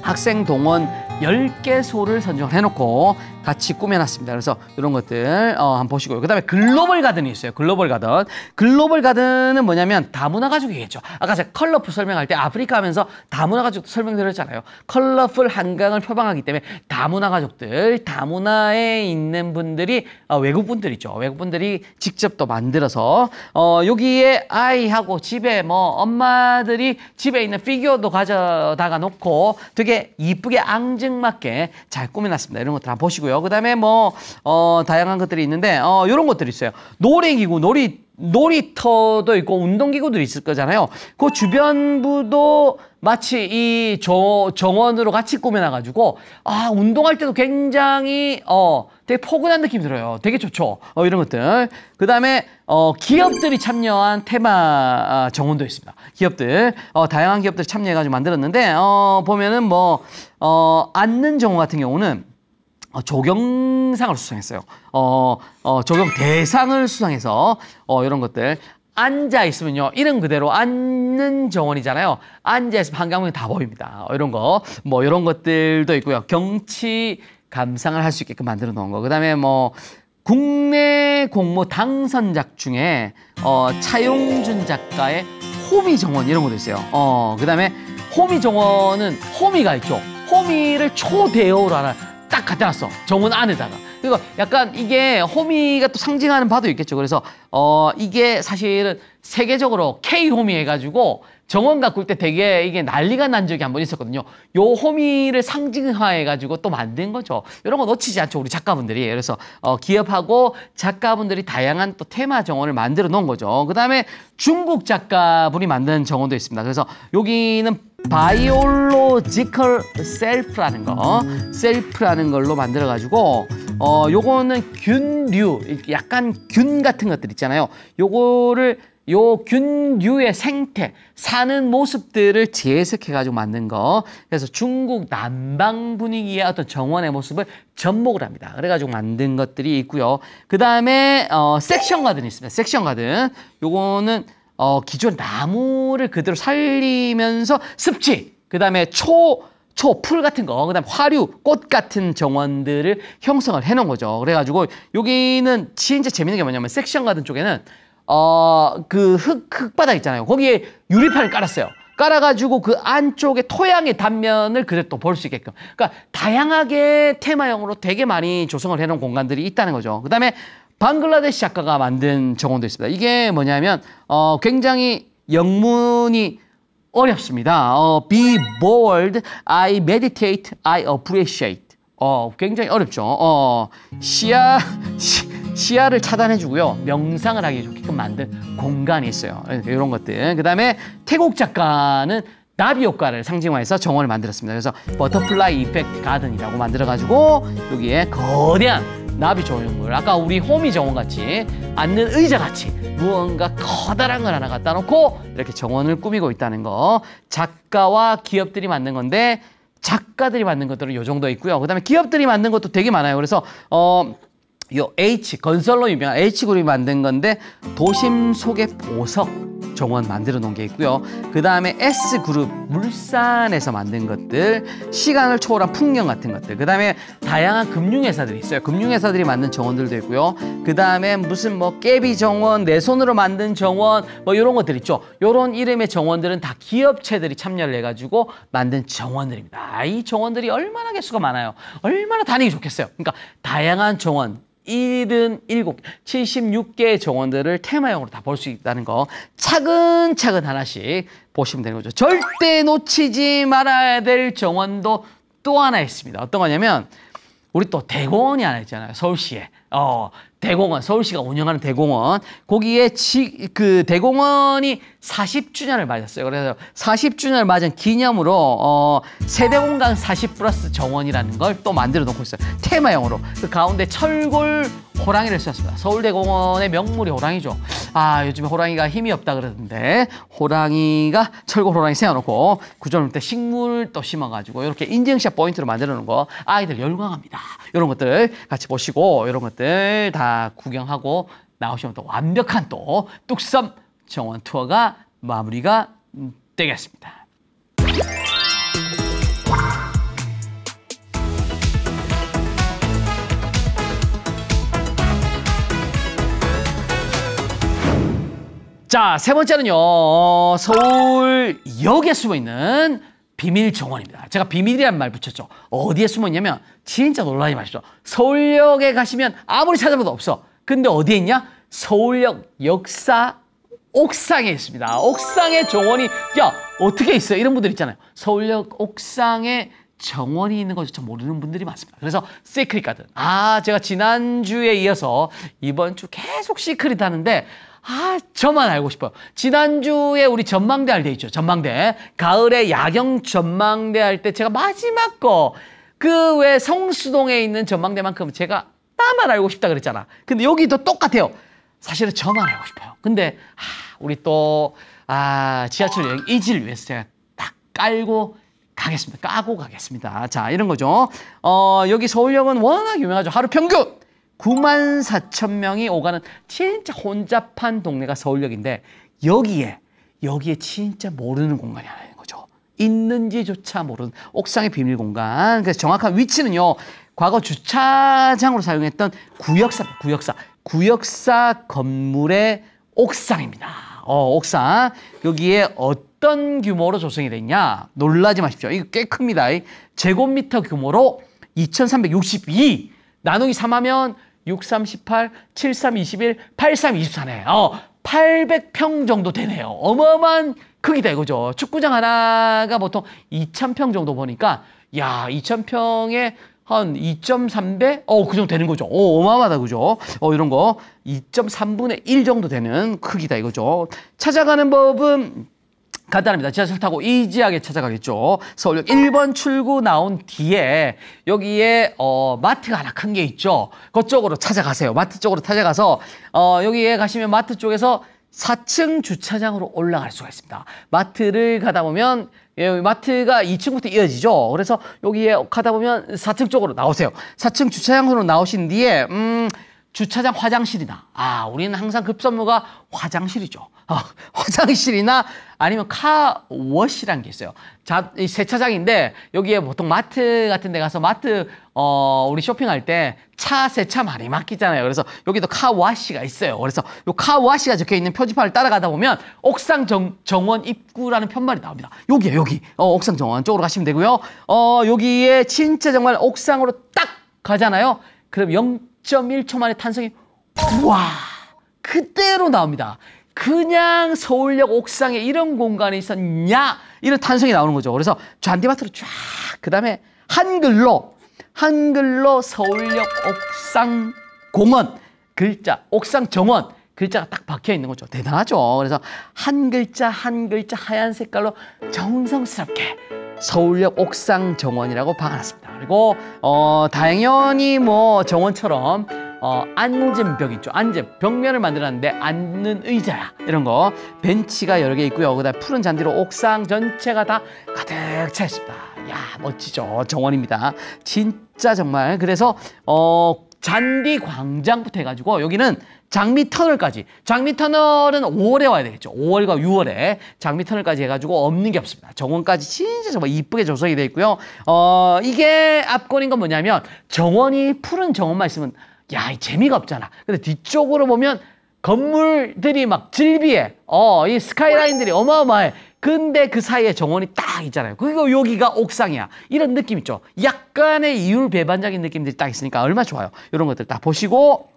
학생 동원 열개 소를 선정 해놓고 같이 꾸며놨습니다. 그래서 이런 것들 어, 한번 보시고요. 그 다음에 글로벌 가든이 있어요. 글로벌 가든. 글로벌 가든은 뭐냐면 다문화 가족이 겠죠 아까 제가 컬러풀 설명할 때 아프리카 하면서 다문화 가족 도 설명드렸잖아요. 컬러풀 한강을 표방하기 때문에 다문화 가족들, 다문화에 있는 분들이 어, 외국분들 있죠. 외국분들이 직접 또 만들어서 어, 여기에 아이하고 집에 뭐 엄마들이 집에 있는 피규어도 가져다가 놓고 되게 이쁘게 앙증맞게 잘 꾸며놨습니다. 이런 것들 한번 보시고요. 있고요. 그다음에 뭐 어, 다양한 것들이 있는데 어, 이런 것들이 있어요. 놀이기구, 놀이 놀이터도 있고 운동기구도 있을 거잖아요. 그 주변부도 마치 이 저, 정원으로 같이 꾸며놔가지고 아 운동할 때도 굉장히 어 되게 포근한 느낌 들어요. 되게 좋죠. 어, 이런 것들. 그 다음에 어 기업들이 참여한 테마 아, 정원도 있습니다. 기업들 어 다양한 기업들 참여해가지고 만들었는데 어 보면은 뭐어 앉는 정원 같은 경우는 어, 조경상을 수상했어요. 어, 어, 조경 대상을 수상해서 어, 이런 것들 앉아 있으면요 이름 그대로 앉는 정원이잖아요. 앉아 있으면 한강변이 다 보입니다. 어, 이런 거 뭐 이런 것들도 있고요. 경치 감상을 할 수 있게끔 만들어 놓은 거. 그다음에 뭐 국내 공모 당선작 중에 어, 차용준 작가의 호미 정원 이런 것도 있어요. 어, 그다음에 호미 정원은 호미가 있죠. 호미를 초대어로 하나 딱 갖다 놨어. 정원 안에다가. 그리고 약간 이게 호미가 또 상징하는 바도 있겠죠. 그래서 어 이게 사실은 세계적으로 K 호미 해가지고 정원 가꿀 때 되게 이게 난리가 난 적이 한 번 있었거든요. 요 호미를 상징화해가지고 또 만든 거죠. 이런 거 놓치지 않죠. 우리 작가분들이. 그래서 어, 기업하고 작가분들이 다양한 또 테마 정원을 만들어 놓은 거죠. 그 다음에 중국 작가분이 만든 정원도 있습니다. 그래서 여기는 바이올로지컬 셀프라는 거 셀프라는 걸로 만들어 가지고 어 요거는 균류 약간 균 같은 것들 있잖아요 요거를 요 균류의 생태 사는 모습들을 재해석해 가지고 만든 거 그래서 중국 남방 분위기의 어떤 정원의 모습을 접목을 합니다 그래 가지고 만든 것들이 있고요 그 다음에 어 섹션 가든 있습니다 섹션 가든 요거는 어, 기존 나무를 그대로 살리면서 습지, 그 다음에 초, 초, 풀 같은 거, 그 다음 화류, 꽃 같은 정원들을 형성을 해놓은 거죠. 그래가지고 여기는 진짜 재밌는 게 뭐냐면 섹션 가든 쪽에는 어, 그 흙, 흙바닥 있잖아요. 거기에 유리판을 깔았어요. 깔아가지고 그 안쪽에 토양의 단면을 그대로 또볼수 있게끔. 그러니까 다양하게 테마형으로 되게 많이 조성을 해놓은 공간들이 있다는 거죠. 그 다음에 방글라데시 작가가 만든 정원도 있습니다. 이게 뭐냐면 어, 굉장히 영문이 어렵습니다. 어, be bold, I meditate, I appreciate. 어, 굉장히 어렵죠. 어, 시야 시, 시야를 차단해주고요. 명상을 하기 좋게끔 만든 공간이 있어요. 예, 이런 것들. 그 다음에 태국 작가는 나비 효과를 상징화해서 정원을 만들었습니다. 그래서 버터플라이 이펙트 가든이라고 만들어가지고 여기에 거대한 나비 조형물 아까 우리 호미 정원같이 앉는 의자같이 무언가 커다란 걸 하나 갖다 놓고 이렇게 정원을 꾸미고 있다는 거 작가와 기업들이 만든 건데 작가들이 만든 것들은 요 정도 있고요. 그다음에 기업들이 만든 것도 되게 많아요. 그래서 어이 H 건설로 유명한 H 그룹이 만든 건데 도심 속의 보석 정원 만들어 놓은 게 있고요. 그 다음에 S 그룹 물산에서 만든 것들, 시간을 초월한 풍경 같은 것들, 그 다음에 다양한 금융회사들이 있어요. 금융회사들이 만든 정원들도 있고요. 그 다음에 무슨 뭐 깨비 정원, 내 손으로 만든 정원, 뭐 이런 것들 있죠. 이런 이름의 정원들은 다 기업체들이 참여를 해가지고 만든 정원들입니다. 아, 이 정원들이 얼마나 개수가 많아요. 얼마나 다니기 좋겠어요. 그러니까 다양한 정원, 77, 76개의 정원들을 테마형으로 다 볼 수 있다는 거 차근차근 하나씩 보시면 되는 거죠. 절대 놓치지 말아야 될 정원도 또 하나 있습니다. 어떤 거냐면 우리 또 대공원이 하나 있잖아요. 서울시에. 어, 대공원, 서울시가 운영하는 대공원, 거기에 지, 그 대공원이 40주년을 맞았어요. 그래서 40주년을 맞은 기념으로 어, 세대공간 40 플러스 정원이라는 걸 또 만들어 놓고 있어요. 테마형으로. 그 가운데 철골 호랑이를 썼습니다. 서울대공원의 명물이 호랑이죠. 아, 요즘에 호랑이가 힘이 없다 그러던데 호랑이가 철골 호랑이 세워놓고 구조물 때 식물 또 심어가지고 이렇게 인증샷 포인트로 만들어 놓은 거 아이들 열광합니다. 이런 것들 같이 보시고 이런 것들 것들 다 구경하고 나오시면 또 완벽한 또 뚝섬 정원 투어가 마무리가 되겠습니다. 자, 세 번째는요. 서울 역에 숨어 있는 비밀 정원입니다. 제가 비밀이란 말 붙였죠. 어디에 숨었냐면 진짜 놀라지 마십시오. 서울역에 가시면 아무리 찾아봐도 없어. 근데 어디에 있냐? 서울역 역사 옥상에 있습니다. 옥상에 정원이 야 어떻게 있어요? 이런 분들 있잖아요. 서울역 옥상에 정원이 있는 거조차 모르는 분들이 많습니다. 그래서 시크릿 가든. 아, 제가 지난주에 이어서 이번 주 계속 시크릿 하는데 아, 저만 알고 싶어요. 지난주에 우리 전망대 할 때 있죠. 전망대. 가을에 야경 전망대 할 때 제가 마지막 거, 그왜 성수동에 있는 전망대만큼 제가 나만 알고 싶다 그랬잖아. 근데 여기도 똑같아요. 사실은 저만 알고 싶어요. 근데, 아, 우리 또, 아, 지하철 여행 이지를 위해서 제가 딱 깔고 가겠습니다. 까고 가겠습니다. 자, 이런 거죠. 어, 여기 서울역은 워낙 유명하죠. 하루 평균 9만 4천 명이 오가는 진짜 혼잡한 동네가 서울역인데 여기에 여기에 진짜 모르는 공간이 하나 있는 거죠. 있는지조차 모르는 옥상의 비밀 공간. 그래서 정확한 위치는요. 과거 주차장으로 사용했던 구역사, 구역사, 구역사 건물의 옥상입니다. 어, 옥상. 여기에 어떤 규모로 조성이 됐냐? 놀라지 마십시오. 이거 꽤 큽니다. 제곱미터 규모로 2362 나누기 3하면 6, 3, 18, 7, 3, 21, 8, 3, 24네. 어, 800평 정도 되네요. 어마어마한 크기다 이거죠. 축구장 하나가 보통 2,000평 정도 보니까 야, 2,000평에 한 2.3배? 어, 그 정도 되는 거죠. 어, 어마어마하다, 그죠? 어, 이런 거. 2.3분의 1 정도 되는 크기다 이거죠. 찾아가는 법은 간단합니다. 지하철 타고 이지하게 찾아가겠죠. 서울역 1번 출구 나온 뒤에 여기에 어, 마트가 하나 큰 게 있죠. 그쪽으로 찾아가세요. 마트 쪽으로 찾아가서 어, 여기에 가시면 마트 쪽에서 4층 주차장으로 올라갈 수가 있습니다. 마트를 가다 보면 예, 마트가 2층부터 이어지죠. 그래서 여기에 가다 보면 4층 쪽으로 나오세요. 4층 주차장으로 나오신 뒤에 음, 주차장 화장실이다. 아, 우리는 항상 급선무가 화장실이죠. 어, 화장실이나 아니면 카워시라는 게 있어요. 자, 이 세차장인데 여기에 보통 마트 같은 데 가서 마트 어 우리 쇼핑할 때 차 세차 많이 맡기잖아요. 그래서 여기도 카워시가 있어요. 그래서 요 카워시가 적혀 있는 표지판을 따라가다 보면 옥상 정, 정원 입구라는 편말이 나옵니다. 여기에 여기. 어 옥상 정원 쪽으로 가시면 되고요. 어 여기에 진짜 정말 옥상으로 딱 가잖아요. 그럼 0.1초 만에 탄성이 우와 그대로 나옵니다. 그냥 서울역 옥상에 이런 공간이 있었냐 이런 탄성이 나오는 거죠. 그래서 잔디밭으로 쫙 그다음에 한글로 한글로 서울역 옥상 공원 글자 옥상 정원 글자가 딱 박혀 있는 거죠. 대단하죠. 그래서 한 글자 한 글자 하얀 색깔로 정성스럽게 서울역 옥상 정원이라고 박아놨습니다. 그리고 어 당연히 뭐 정원처럼 어, 앉은 벽 있죠. 앉은 벽면을 만들었는데 앉는 의자야. 이런 거. 벤치가 여러 개 있고요. 그다음 푸른 잔디로 옥상 전체가 다 가득 차 있습니다. 야, 멋지죠. 정원입니다. 진짜 정말. 그래서 어 잔디 광장부터 해가지고 여기는 장미 터널까지 장미 터널은 5월에 와야 되겠죠 5월과 6월에 장미 터널까지 해가지고 없는 게 없습니다 정원까지 진짜 정말 이쁘게 조성이 돼 있고요 어 이게 압권인 건 뭐냐면 정원이 푸른 정원만 있으면 야, 재미가 없잖아. 근데 뒤쪽으로 보면 건물들이 막 질비해. 어, 이 스카이라인들이 어마어마해. 근데 그 사이에 정원이 딱 있잖아요. 그리고 여기가 옥상이야. 이런 느낌 있죠. 약간의 이율 배반적인 느낌들이 딱 있으니까 얼마 나 좋아요. 이런 것들 다 보시고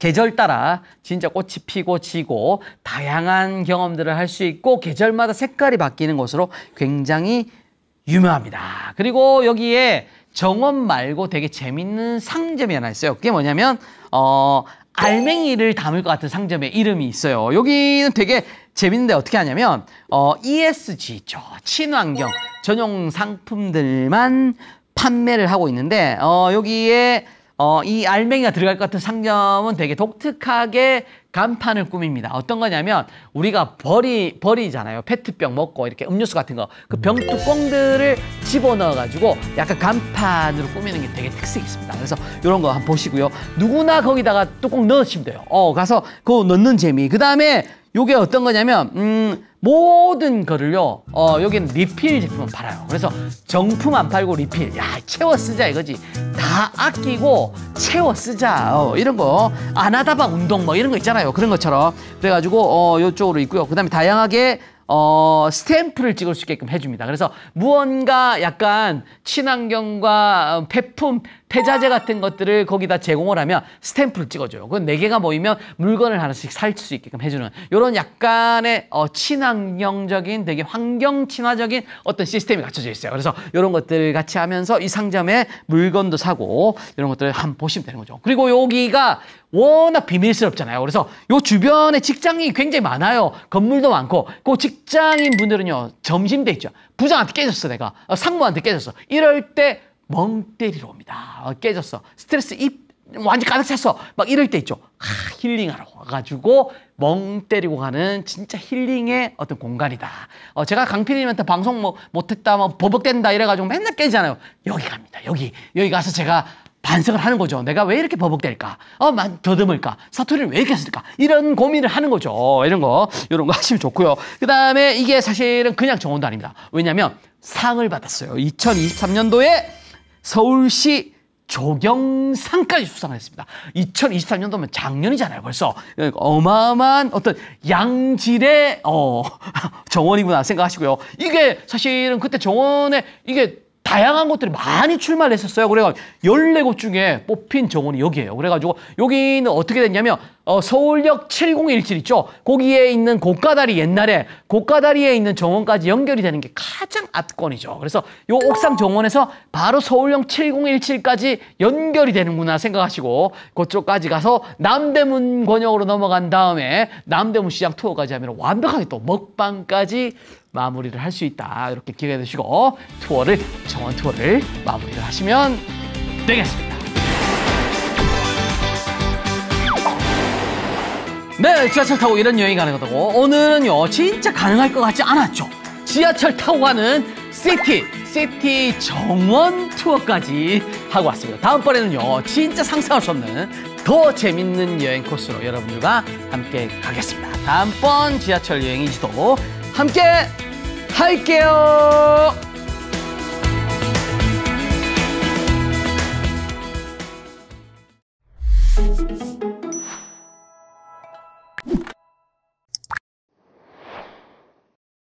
계절 따라 진짜 꽃이 피고 지고 다양한 경험들을 할 수 있고 계절마다 색깔이 바뀌는 것으로 굉장히 유명합니다. 그리고 여기에 정원 말고 되게 재밌는 상점이 하나 있어요. 그게 뭐냐면 어 알맹이를 담을 것 같은 상점의 이름이 있어요. 여기는 되게 재밌는데 어떻게 하냐면 어 ESG 있죠. 친환경 전용 상품들만 판매를 하고 있는데 어 여기에 어, 이 알맹이가 들어갈 것 같은 상점은 되게 독특하게 간판을 꾸밉니다. 어떤 거냐면 우리가 버리 버리잖아요. 페트병 먹고 이렇게 음료수 같은 거그 음. 병뚜껑들을 집어넣어 가지고 약간 간판으로 꾸미는 게 되게 특색 있습니다. 그래서 이런 거 한번 보시고요. 누구나 거기다가 뚜껑 넣으시면 돼요. 어 가서 그거 넣는 재미. 그 다음에 요게 어떤 거냐면 음. 모든 거를요 어 여기는 리필 제품을 팔아요 그래서 정품 안 팔고 리필 야 채워 쓰자 이거지 다 아끼고 채워 쓰자 어, 이런 거 아나다바 운동 뭐 이런 거 있잖아요 그런 것처럼 그래가지고 어 요쪽으로 있고요 그 다음에 다양하게 어, 스탬프를 찍을 수 있게끔 해줍니다. 그래서 무언가 약간 친환경과 폐품, 어, 폐자재 같은 것들을 거기다 제공을 하면 스탬프를 찍어줘요. 그네 개가 모이면 물건을 하나씩 살 수 있게끔 해주는 이런 약간의 어, 친환경적인 되게 환경 친화적인 어떤 시스템이 갖춰져 있어요. 그래서 이런 것들을 같이 하면서 이 상점에 물건도 사고 이런 것들을 한번 보시면 되는 거죠. 그리고 여기가 워낙 비밀스럽잖아요. 그래서 요 주변에 직장이 굉장히 많아요. 건물도 많고 그 직장인 분들은요 점심 때 있죠. 부장한테 깨졌어 내가 어, 상무한테 깨졌어. 이럴 때멍 때리러 옵니다. 어, 깨졌어. 스트레스 입 완전 가득 찼어. 막 이럴 때 있죠. 아, 힐링하러 와가지고 멍 때리고 가는 진짜 힐링의 어떤 공간이다. 어, 제가 강필님한테 방송 뭐 못했다, 뭐 버벅댄다 이래가지고 맨날 깨지잖아요. 여기 갑니다. 여기. 여기 가서 제가 반성을 하는 거죠. 내가 왜 이렇게 버벅댈까? 어, 만 더듬을까? 사투리를 왜 이렇게 쓸까? 이런 고민을 하는 거죠. 이런 거, 이런 거 하시면 좋고요. 그 다음에 이게 사실은 그냥 정원도 아닙니다. 왜냐면 상을 받았어요. 2023년도에 서울시 조경상까지 수상 했습니다. 2023년도면 작년이잖아요. 벌써 어마어마한 어떤 양질의 어, 정원이구나 생각하시고요. 이게 사실은 그때 정원에 이게 다양한 것들이 많이 출마를 했었어요. 그래가 14곳 중에 뽑힌 정원이 여기예요. 그래가지고 여기는 어떻게 됐냐면 어, 서울역 7017 있죠. 거기에 있는 고가다리 옛날에 고가다리에 있는 정원까지 연결이 되는 게 가장 압권이죠. 그래서 요 옥상 정원에서 바로 서울역 7017까지 연결이 되는구나 생각하시고 그쪽까지 가서 남대문 권역으로 넘어간 다음에 남대문 시장 투어까지 하면 완벽하게 또 먹방까지 마무리를 할 수 있다. 이렇게 기대해 주시고 어, 투어를 정원 투어를 마무리를 하시면 되겠습니다. 네, 지하철 타고 이런 여행 가능하다고 오늘은요 진짜 가능할 것 같지 않았죠. 지하철 타고 가는 시티 시티 정원 투어까지 하고 왔습니다. 다음번에는요 진짜 상상할 수 없는 더 재밌는 여행 코스로 여러분들과 함께 가겠습니다. 다음번 지하철 여행이지도 함께 할게요.